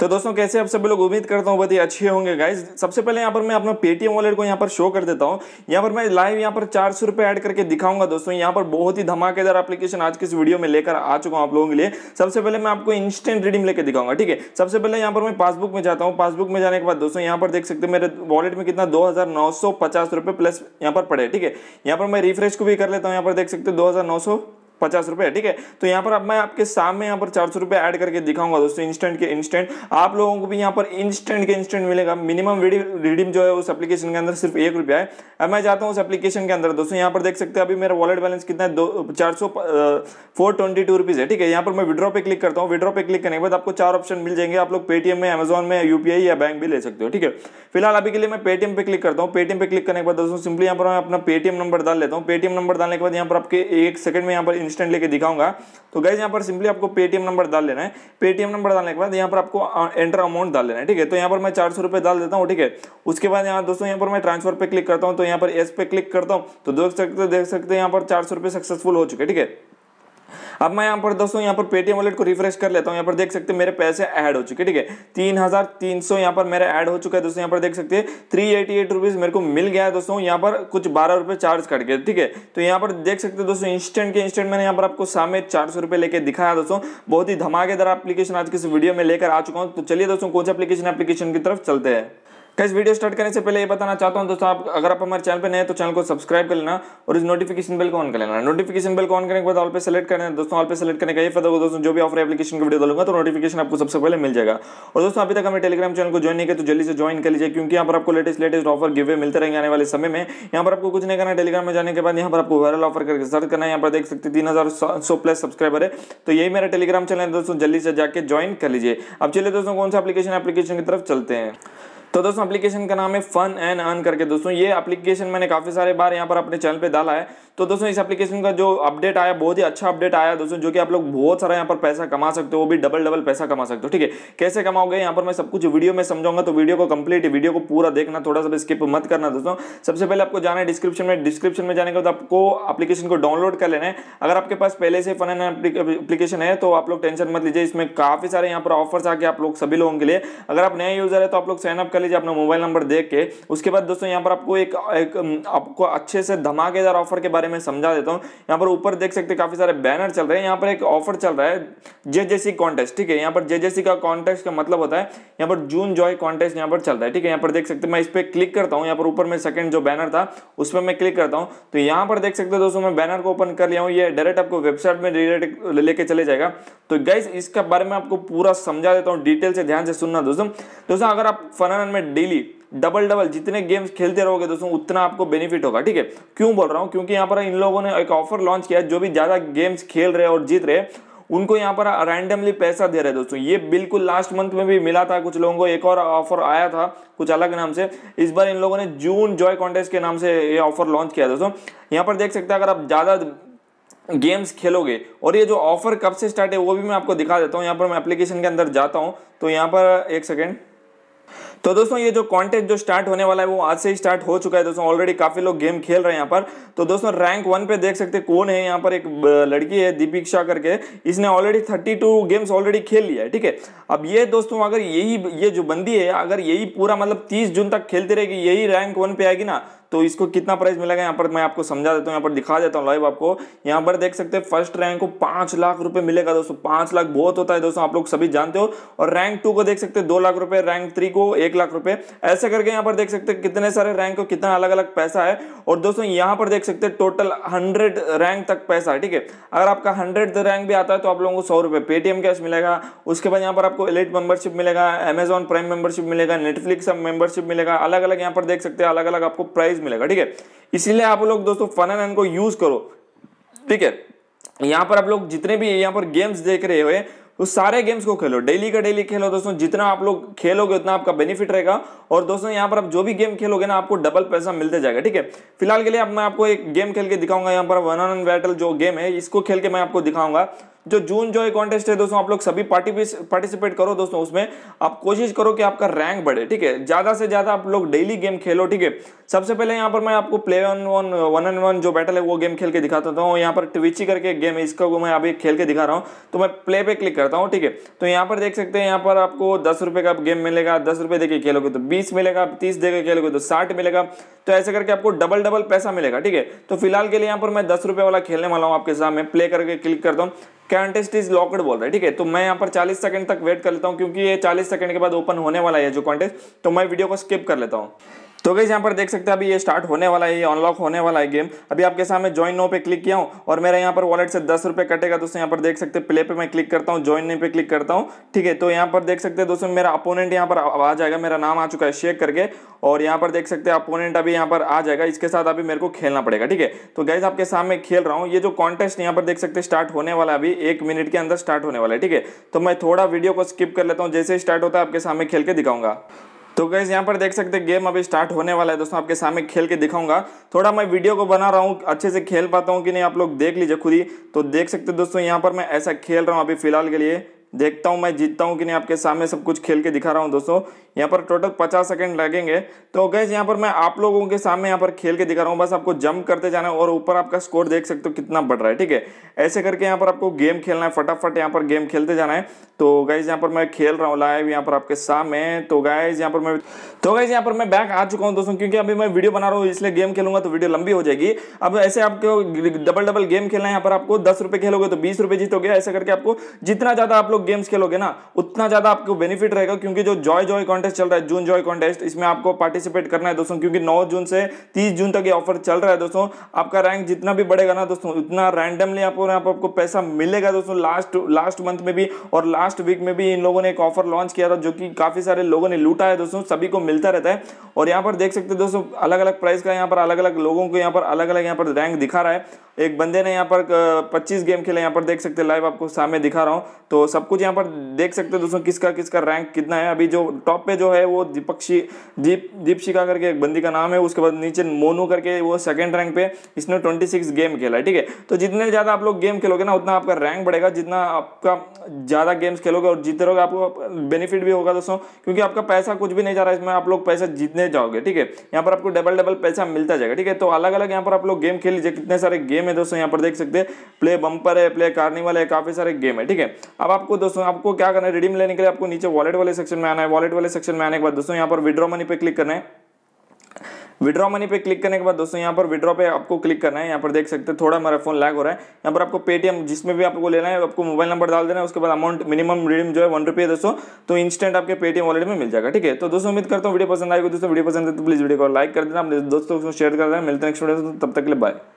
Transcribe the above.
तो दोस्तों कैसे आप सभी लोग उम्मीद करता हूँ बहुत ही अच्छे होंगे गाइज सबसे पहले यहाँ पर मैं अपना पेटीएम वॉलेट को यहाँ पर शो कर देता हूँ यहाँ पर मैं लाइव यहाँ पर चार सौ रुपये ऐड करके दिखाऊंगा दोस्तों यहाँ पर बहुत ही धमाकेदार एप्लीकेशन आज के इस वीडियो में लेकर आ चुका हूँ आप लोगों के लिए सबसे पहले मैं आपको इंस्टेंट रीडिंग लेकर दिखाऊंगा ठीक है सबसे पहले यहाँ पर मैं पासबुक में जाता हूँ पासबुक में जाने के बाद दोस्तों यहाँ पर देख सकते मेरे वॉलेट में कितना दो प्लस यहाँ पर पड़े ठीक है यहाँ पर मैं रिफ्रेश को भी कर लेता हूँ यहाँ पर देख सकते दो पचास रुपए ठीक है तो यहाँ पर अब मैं आपके सामने यहाँ पर चार सौ रुपए ऐड करके दिखाऊंगा दोस्तों इंस्टेंट के इंस्टेंट आप लोगों को भी यहाँ पर इंस्टेंट के इंस्टेंट मिलेगा मिनिमम रिडीम जो है उस एप्लीकेशन के अंदर सिर्फ एक रुपया है अब मैं जाता हूँ उस एप्लीकेशन के अंदर दोस्तों यहाँ पर देख सकते हैं अभी मेरा वॉलेट बैलेंस कितना है दो चार सौ फोर ट्वेंटी टू रुपीज़ है ठीक है यहाँ पर मैं विड्रॉ पे क्लिक करता हूँ विड्रॉ पे क्लिक करने के बाद आपको चार ऑप्शन मिल जाएंगे आप लोग पेटीएम में अमेजोन में यूपीआई या बैंक भी ले सकते हो ठीक है फिलहाल अभी के लिए मैं पेटीएम पे क्लिक करता हूँ पेटीएम पे क्लिक करने के बाद दोस्तों सिंपली यहाँ पर मैं अपना पेटीएम नंबर डाल लेता हूँ पेटीएम नंबर डालने के बाद यहाँ पर आपके एक सेकंड में यहाँ पर इंस्टेंट लेके दिखाऊंगा तो गाइज यहाँ पर सिंपली आपको पेटीएम नंबर डाल लेना है पेटीएम नंबर डालने के बाद यहाँ पर आपको एंटर अमाउंट डाल लेना है ठीक है तो यहाँ पर मैं चार सौ रुपये डाल देता हूँ ठीक है उसके बाद यहाँ दोस्तों यहाँ पर मैं ट्रांसफर पे क्लिक करता हूँ तो यहाँ पर एस पे क्लिक करता हूँ तो देख सकते देख सकते यहाँ पर चार सौ रुपये सक्सेसफुल हो चुके ठीक है अब मैं यहाँ पर दोस्तों यहाँ पर पेटीएम वॉलेट को रिफ्रेश कर लेता हूँ यहाँ पर देख सकते हैं मेरे पैसे ऐड हो चुके ठीक है तीन हजार तीन सौ यहाँ पर मेरा ऐड हो चुका है दोस्तों यहाँ पर देख सकते हैं थ्री एटी एट रुपीज मेरे को मिल गया है दोस्तों यहाँ पर कुछ बारह रुपये चार्ज कट ठीक है तो यहाँ पर देख सकते हैं दोस्तों इंस्टेंट के इंस्टेंट मैंने यहाँ पर आपको सामने चार सौ रुपए लेके दिखाया दोस्तों बहुत ही धमाकेदार एप्लीकेशन आज किसी वीडियो में लेकर आ चुका हूँ तो चलिए दोस्तों कौन सा एप्लीकेशन एप्लीकेशन की तरफ चलते हैं कैसे तो वीडियो स्टार्ट करने से पहले ये बताना चाहता हूँ दोस्तों आप अगर आप हमारे चैनल पर नए तो चैनल को सब्सक्राइब कर लेना और इस नोटिफिकेशन बिल को ऑन कर लेना नोटिफिकेशन बिल को ऑन करने के बाद ऑल पे सेलेक्ट करना है दोस्तों ऑल पे सेलेक्ट करने का ये फायदा होगा दोस्तों जो भी ऑफर एप्लीकेशन का वीडियो डालूंगा तो नोटिफिकेशन आपको सबसे पहले मिल जाएगा और दोस्तों अभी तक हमें टेलीग्राम चैनल को ज्वाइन नहीं किया तो जल्दी से ज्वाइन कर लीजिए क्योंकि यहाँ पर आपको लेटेस्ट लेटेस्ट ऑफर गिवे मिलते रहेंगे आने वाले समय में यहाँ पर आपको कुछ नहीं करना टेलीग्राम में जाने के बाद यहाँ पर आपको वायरल ऑफर करके सर्च करना है यहाँ पर देख सकते तीन हजार सौ प्लस सब्सक्राइबर है तो यही मेरा टेलीग्राम चैनल है दोस्तों जल्दी से जाकर ज्वाइन कर लीजिए अब चलिए दोस्तों कौन सा एप्लीकेशन एप्लीकेशन की तरफ चलते हैं तो दोस्तों एप्लीकेशन का नाम है फन एंड अर्न करके दोस्तों ये एप्लीकेशन मैंने काफ़ी सारे बार यहाँ पर अपने चैनल पर डाला है तो दोस्तों इस एप्लीकेशन का जो अपडेट आया बहुत ही अच्छा अपडेट आया दोस्तों जो कि आप लोग बहुत सारा यहाँ पर पैसा कमा सकते हो वो भी डबल डबल पैसा कमा सकते हो ठीक है कैसे कमाओगे यहाँ पर मैं सब कुछ वीडियो में समझाऊंगा तो वीडियो को कंप्लीट वीडियो को पूरा देखना थोड़ा सा स्किप मत करना दोस्तों सबसे पहले आपको जाना है डिस्क्रिप्शन में डिस्क्रिप्शन में जाने के बाद आपको एप्लीकेशन को डाउनलोड कर लेना है अगर आपके पास पहले से फन एप्लीकेशन है तो आप लोग टेंशन मत लीजिए इसमें काफी सारे यहाँ पर ऑफर्स आके आप लोग सभी लोगों के लिए अगर आप नए यूजर है तो आप लोग साइनअप कर लीजिए अपना मोबाइल नंबर देख के उसके बाद दोस्तों यहाँ पर आपको एक, एक आपको अच्छे से धमाकेदार ऑफर के बारे बारे में समझा देता हूँ यहाँ पर ऊपर देख सकते हैं काफ़ी सारे बैनर चल रहे हैं यहाँ पर एक ऑफर चल रहा है जे जेजेसी कॉन्टेस्ट ठीक है यहाँ पर जे जेजेसी का कॉन्टेस्ट का मतलब होता है यहाँ पर जून जॉय कॉन्टेस्ट यहाँ पर चल रहा है ठीक है यहाँ पर देख सकते मैं इस पर क्लिक करता हूँ यहाँ पर ऊपर में सेकंड जो बैनर था उस पर मैं क्लिक करता हूँ तो यहाँ पर देख सकते हो दोस्तों मैं बैनर को ओपन कर लिया हूँ ये डायरेक्ट आपको वेबसाइट में डायरेक्ट लेके चले जाएगा तो गाइज इसके बारे में आपको पूरा समझा देता हूँ डिटेल से ध्यान से सुनना दोस्तों दोस्तों अगर आप फन में डेली डबल डबल जितने गेम्स खेलते रहोगे दोस्तों उतना आपको बेनिफिट होगा ठीक है क्यों बोल रहा हूँ क्योंकि यहाँ पर इन लोगों ने एक ऑफर लॉन्च किया जो भी ज़्यादा गेम्स खेल रहे और जीत रहे उनको यहाँ पर रैंडमली पैसा दे रहे दोस्तों ये बिल्कुल लास्ट मंथ में भी मिला था कुछ लोगों को एक और ऑफर आया था कुछ अलग नाम से इस बार इन लोगों ने जून जॉय कॉन्टेस्ट के नाम से ये ऑफर लॉन्च किया दोस्तों यहाँ पर देख सकते हैं अगर आप ज़्यादा गेम्स खेलोगे और ये जो ऑफर कब से स्टार्ट है वो भी मैं आपको दिखा देता हूँ यहाँ पर मैं एप्लीकेशन के अंदर जाता हूँ तो यहाँ पर एक सेकेंड तो दोस्तों ये जो कॉन्टेस्ट जो स्टार्ट होने वाला है वो आज से ही स्टार्ट हो चुका है दोस्तों ऑलरेडी काफी लोग गेम खेल रहे हैं यहाँ पर तो दोस्तों रैंक वन पे देख सकते कौन है यहाँ पर एक लड़की है दीपिक्षा करके इसने ऑलरेडी थर्टी गेम्स ऑलरेडी खेल लिया है ठीक है अब ये दोस्तों अगर यही ये जो बंदी है अगर यही पूरा मतलब तीस जून तक खेलती रहेगी यही रैंक वन पे आएगी ना तो इसको कितना प्राइस मिलेगा यहाँ पर मैं आपको समझा देता हूँ यहाँ पर दिखा देता हूँ लाइव आपको यहाँ पर देख सकते हैं फर्स्ट रैंक को पाँच लाख रुपये मिलेगा दोस्तों पाँच लाख बहुत होता है दोस्तों आप लोग सभी जानते हो और रैंक टू को देख सकते हैं दो लाख रुपये रैंक थ्री को एक लाख रुपये ऐसे करके यहाँ पर देख सकते हैं कितने सारे रैंक को कितना अलग अलग पैसा है और दोस्तों यहाँ पर देख सकते हैं टोटल हंड्रेड रैंक तक पैसा है ठीक है अगर आपका हंड्रेड रैंक भी आता है तो आप लोगों को सौ रुपये पेटीएम कैश मिलेगा उसके बाद यहाँ पर आपको एलिट मेंबरशिप मिलेगा अमेजॉन प्राइम मेंबरशिप मिलेगा नेटफ्लिक्स मेंबरशिप मिलेगा अलग अलग यहाँ पर देख सकते हैं अलग अलग आपको प्राइस प्राइस मिलेगा ठीक है इसीलिए आप लोग दोस्तों फन एंड को यूज करो ठीक है यहाँ पर आप लोग जितने भी यहाँ पर गेम्स देख रहे हो तो सारे गेम्स को खेलो डेली का डेली खेलो दोस्तों जितना आप लोग खेलोगे उतना आपका बेनिफिट रहेगा और दोस्तों यहाँ पर आप जो भी गेम खेलोगे ना आपको डबल पैसा मिलते जाएगा ठीक है फिलहाल के लिए अब मैं आपको एक गेम खेल के दिखाऊंगा यहाँ पर वन ऑन बैटल जो गेम है इसको खेल के मैं आपको दिखाऊंगा जो जून जो कॉन्टेस्ट है दोस्तों आप लोग सभी पार्टिसिपेट करो दोस्तों उसमें आप कोशिश करो कि आपका रैंक बढ़े ठीक है ज्यादा से ज्यादा आप लोग डेली गेम खेलो ठीक है सबसे पहले यहाँ पर मैं आपको play on one one N one जो बैटल है वो गेम खेल के दिखाता हूँ यहाँ पर ट्विची करके गेम है इसका मैं अभी खेल के दिखा रहा हूँ तो मैं प्ले पे क्लिक करता हूँ ठीक है तो यहाँ पर देख सकते हैं यहाँ पर आपको दस रुपये का गेम मिलेगा दस रुपये देखिए खेलोगे तो बीस मिलेगा तीस देखे खेलोगे तो साठ मिलेगा तो ऐसे करके आपको डबल डबल पैसा मिलेगा ठीक है तो फिलहाल के लिए यहाँ पर मैं दस रुपये वाला खेलने वाला हूँ आपके सामने प्ले करके क्लिक करता हूँ कॉन्टेस्ट इज लॉकड बोल रहा है ठीक है तो मैं यहाँ पर 40 सेकंड तक वेट कर लेता हूँ क्योंकि ये 40 सेकंड के बाद ओपन होने वाला है जो कॉन्टेस्ट तो मैं वीडियो को स्किप कर लेता हूँ तो गई यहाँ पर देख सकते हैं अभी ये स्टार्ट होने वाला है ये अनलॉक होने वाला है गेम अभी आपके सामने ज्वाइन नो पे क्लिक किया हूँ और मेरा यहाँ पर वॉलेट से दस रुपये कटेगा दोस्तों यहाँ पर देख सकते हैं प्ले पे मैं क्लिक करता हूँ ज्वाइन नहीं पे क्लिक करता हूँ ठीक है तो यहाँ पर देख सकते हैं दोस्तों मेरा अपोनेंट यहाँ पर आ जाएगा मेरा नाम आ चुका है शेक करके और यहाँ पर देख सकते हैं अपोनेंट अभी यहाँ पर आ जाएगा इसके साथ अभी मेरे को खेलना पड़ेगा ठीक है तो गैस आपके सामने खेल रहा हूँ ये जो कॉन्टेस्ट यहाँ पर देख सकते हैं स्टार्ट होने वाला है अभी एक मिनट के अंदर स्टार्ट होने वाला है ठीक है तो मैं थोड़ा वीडियो को स्किप कर लेता हूँ जैसे स्टार्ट होता है आपके सामने खेल के दिखाऊंगा तो गैस यहाँ पर देख सकते हैं गेम अभी स्टार्ट होने वाला है दोस्तों आपके सामने खेल के दिखाऊंगा थोड़ा मैं वीडियो को बना रहा हूँ अच्छे से खेल पाता हूँ कि नहीं आप लोग देख लीजिए खुद ही तो देख सकते दोस्तों यहाँ पर मैं ऐसा खेल रहा हूँ अभी फिलहाल के लिए देखता हूँ मैं जीतता हूँ कि नहीं आपके सामने सब कुछ खेल के दिखा रहा हूँ दोस्तों यहाँ पर टोटल पचास सेकंड लगेंगे तो गैस यहाँ पर मैं आप लोगों के सामने यहाँ पर खेल के दिखा रहा हूँ बस आपको जंप करते जाना है और ऊपर आपका स्कोर देख सकते हो कितना बढ़ रहा है ठीक है ऐसे करके यहाँ पर आपको गेम खेलना है फटाफट यहाँ पर गेम खेलते जाना है तो गैस यहाँ पर मैं खेल रहा हूँ लाइव यहाँ पर आपके सामने तो गैस यहाँ पर मैं तो गैस यहाँ पर मैं बैक आ चुका हूँ दोस्तों क्योंकि अभी मैं वीडियो बना रहा हूँ इसलिए गेम खेलूंगा तो वीडियो लंबी हो जाएगी अब ऐसे आपको डबल डबल गेम खेलना है यहाँ पर आपको दस खेलोगे तो बीस जीतोगे ऐसे करके आपको जितना ज़्यादा आप लोग लोग गेम्स खेलोगे ना उतना ज़्यादा आपको बेनिफिट रहेगा क्योंकि जो जॉय जॉय कॉन्टेस्ट चल रहा है जून जॉय कॉन्टेस्ट इसमें आपको पार्टिसिपेट करना है दोस्तों क्योंकि नौ जून से तीस जून तक ये ऑफर चल रहा है दोस्तों आपका रैंक जितना भी बढ़ेगा ना दोस्तों उतना रैंडमली आपको यहाँ पर आपको पैसा मिलेगा दोस्तों लास्ट लास्ट मंथ में भी और लास्ट वीक में भी इन लोगों ने एक ऑफर लॉन्च किया था जो कि काफ़ी सारे लोगों ने लूटा है दोस्तों सभी को मिलता रहता है और यहाँ पर देख सकते हैं दोस्तों अलग अलग प्राइस का यहाँ पर अलग अलग लोगों को यहाँ पर अलग अलग यहाँ पर रैंक दिखा रहा है एक बंदे ने यहाँ पर पच्चीस गेम खेले यहाँ पर देख सकते हैं लाइव आपको सामने दिखा रहा हूँ तो सब सब कुछ यहाँ पर देख सकते हो दोस्तों किसका किसका रैंक कितना है अभी जो टॉप पे जो है वो दीपक्षी दीप दीपशिका करके एक बंदी का नाम है उसके बाद नीचे मोनू करके वो सेकंड रैंक पे इसने 26 गेम खेला है ठीक है तो जितने ज़्यादा आप लोग गेम खेलोगे ना उतना आपका रैंक बढ़ेगा जितना आपका ज़्यादा गेम्स खेलोगे और जीते रहोगे आपको बेनिफिट भी होगा दोस्तों क्योंकि आपका पैसा कुछ भी नहीं जा रहा है इसमें आप लोग पैसा जीतने जाओगे ठीक है यहाँ पर आपको डबल डबल पैसा मिलता जाएगा ठीक है तो अलग अलग यहाँ पर आप लोग गेम खेल लीजिए कितने सारे गेम है दोस्तों यहाँ पर देख सकते हैं प्ले बम्पर है प्ले कार्निवल है काफ़ी सारे गेम है ठीक है अब आपको आपको दोस्तों आपको क्या करना है रिडीम लेने के लिए आपको नीचे वॉलेट वाले सेक्शन में आना है वॉलेट वाले सेक्शन में आने के बाद दोस्तों यहाँ पर विड्रॉ मनी पे क्लिक करना है विड्रॉ मनी पे क्लिक करने के बाद दोस्तों यहाँ पर विड्रॉ पे आपको क्लिक करना है यहाँ पर देख सकते हैं थोड़ा हमारा फोन लैग हो रहा है यहाँ पर आपको पेटीएम जिसमें भी आपको लेना है आपको मोबाइल नंबर डाल देना है उसके बाद अमाउंट मिनिमम रिडीम जो है वन रुपये दोस्तों तो इंस्टेंट आपके पेटीएम वॉलेट में मिल जाएगा ठीक है तो दोस्तों उम्मीद करता हूँ वीडियो पसंद आएगी दोस्तों वीडियो पसंद है तो प्लीज वीडियो को लाइक कर देना अपने दोस्तों को शेयर कर देना मिलते हैं नेक्स्ट वीडियो तब तक के लिए बाय